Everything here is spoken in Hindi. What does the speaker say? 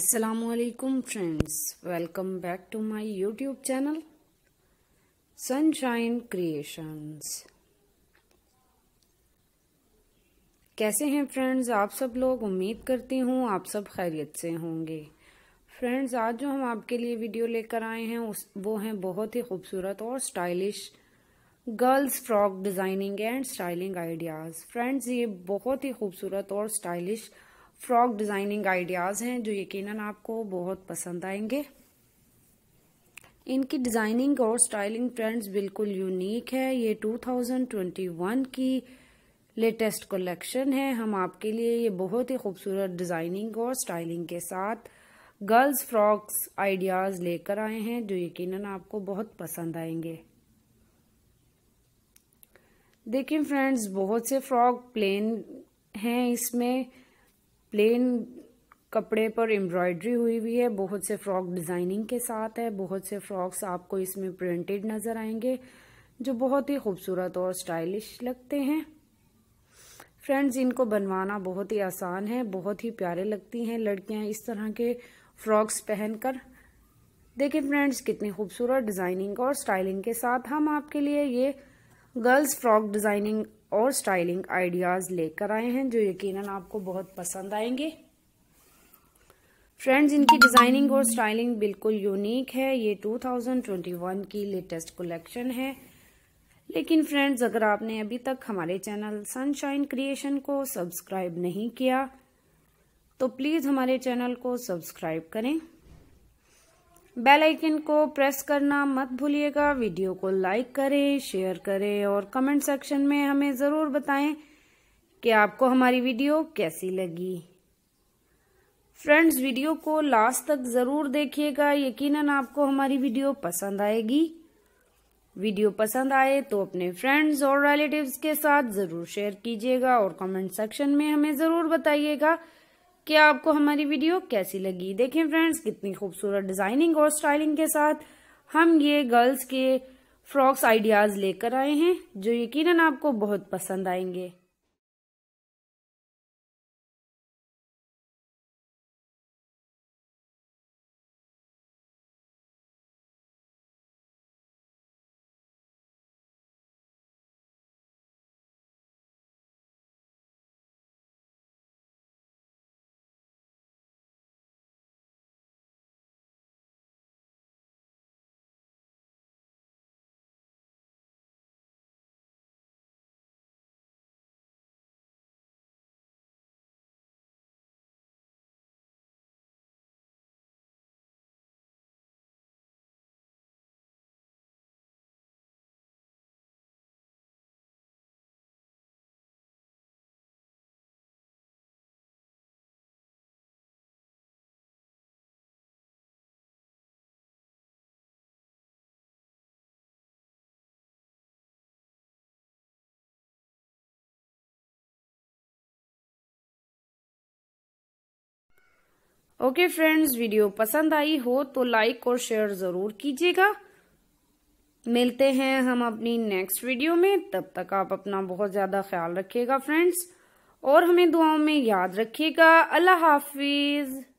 Assalamualaikum friends welcome back to my YouTube channel sunshine creations कैसे हैं फ्रेंड्स आप सब लोग उम्मीद करती हूँ आप सब खैरियत से होंगे फ्रेंड्स आज जो हम आपके लिए वीडियो लेकर आए हैं उस वो हैं बहुत ही खूबसूरत और stylish girls frock designing and styling ideas friends ये बहुत ही खूबसूरत और स्टाइलिश फ्रॉक डिज़ाइनिंग आइडियाज़ हैं जो यकीनन आपको बहुत पसंद आएंगे इनकी डिज़ाइनिंग और स्टाइलिंग ट्रेंड्स बिल्कुल यूनिक है ये 2021 की लेटेस्ट कलेक्शन है हम आपके लिए ये बहुत ही खूबसूरत डिज़ाइनिंग और स्टाइलिंग के साथ गर्ल्स फ्रॉक्स आइडियाज़ लेकर आए हैं जो यकीनन आपको बहुत पसंद आएंगे देखिए फ्रेंड्स बहुत से फ्रॉक प्लेन हैं इसमें प्लेन कपड़े पर एम्ब्रॉयडरी हुई हुई है बहुत से फ्रॉक डिज़ाइनिंग के साथ है बहुत से फ्रॉक्स आपको इसमें प्रिंटेड नज़र आएंगे जो बहुत ही खूबसूरत और स्टाइलिश लगते हैं फ्रेंड्स इनको बनवाना बहुत ही आसान है बहुत ही प्यारे लगती हैं लड़कियां इस तरह के फ्रॉक्स पहनकर देखिए फ्रेंड्स कितनी खूबसूरत डिज़ाइनिंग और स्टाइलिंग के साथ हम आपके लिए ये गर्ल्स फ्रॉक डिज़ाइनिंग और स्टाइलिंग आइडियाज़ लेकर आए हैं जो यकीनन आपको बहुत पसंद आएंगे फ्रेंड्स इनकी डिज़ाइनिंग और स्टाइलिंग बिल्कुल यूनिक है ये 2021 की लेटेस्ट कलेक्शन है लेकिन फ्रेंड्स अगर आपने अभी तक हमारे चैनल सनशाइन क्रिएशन को सब्सक्राइब नहीं किया तो प्लीज़ हमारे चैनल को सब्सक्राइब करें बेल आइकन को प्रेस करना मत भूलिएगा वीडियो को लाइक करें शेयर करें और कमेंट सेक्शन में हमें ज़रूर बताएं कि आपको हमारी वीडियो कैसी लगी फ्रेंड्स वीडियो को लास्ट तक ज़रूर देखिएगा यकीनन आपको हमारी वीडियो पसंद आएगी वीडियो पसंद आए तो अपने फ्रेंड्स और रिलेटिव्स के साथ ज़रूर शेयर कीजिएगा और कमेंट सेक्शन में हमें ज़रूर बताइएगा कि आपको हमारी वीडियो कैसी लगी देखें फ्रेंड्स कितनी खूबसूरत डिजाइनिंग और स्टाइलिंग के साथ हम ये गर्ल्स के फ्रॉक्स आइडियाज लेकर आए हैं जो यकीनन आपको बहुत पसंद आएंगे ओके फ्रेंड्स वीडियो पसंद आई हो तो लाइक और शेयर जरूर कीजिएगा मिलते हैं हम अपनी नेक्स्ट वीडियो में तब तक आप अपना बहुत ज़्यादा ख्याल रखिएगा फ्रेंड्स और हमें दुआओं में याद रखिएगा अल्लाह हाफिज़